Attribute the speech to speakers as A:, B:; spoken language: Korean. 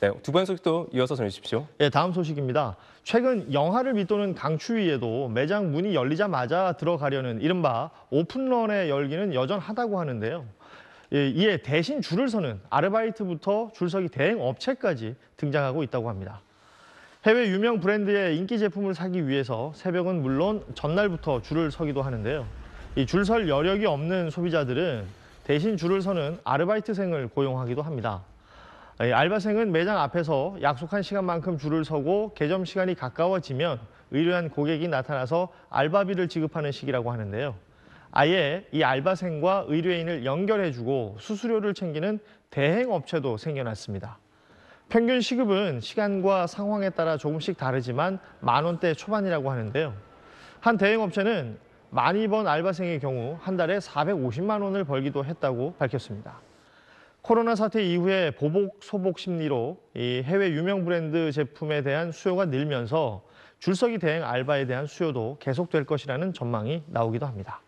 A: 네, 두번 소식도 이어서 전해주십시오. 예, 다음 소식입니다. 최근 영하를 밑도는 강추위에도 매장 문이 열리자마자 들어가려는 이른바 오픈런의 열기는 여전하다고 하는데요. 예, 이에 대신 줄을 서는 아르바이트부터 줄서기 대행 업체까지 등장하고 있다고 합니다. 해외 유명 브랜드의 인기 제품을 사기 위해서 새벽은 물론 전날부터 줄을 서기도 하는데요. 이 줄 설 여력이 없는 소비자들은 대신 줄을 서는 아르바이트생을 고용하기도 합니다. 알바생은 매장 앞에서 약속한 시간만큼 줄을 서고 개점 시간이 가까워지면 의뢰한 고객이 나타나서 알바비를 지급하는 식이라고 하는데요. 아예 이 알바생과 의뢰인을 연결해주고 수수료를 챙기는 대행업체도 생겨났습니다. 평균 시급은 시간과 상황에 따라 조금씩 다르지만 만 원대 초반이라고 하는데요. 한 대행업체는 많이 번 알바생의 경우 한 달에 450만 원을 벌기도 했다고 밝혔습니다. 코로나 사태 이후에 보복 소복 심리로 이 해외 유명 브랜드 제품에 대한 수요가 늘면서 줄서기 대행 알바에 대한 수요도 계속될 것이라는 전망이 나오기도 합니다.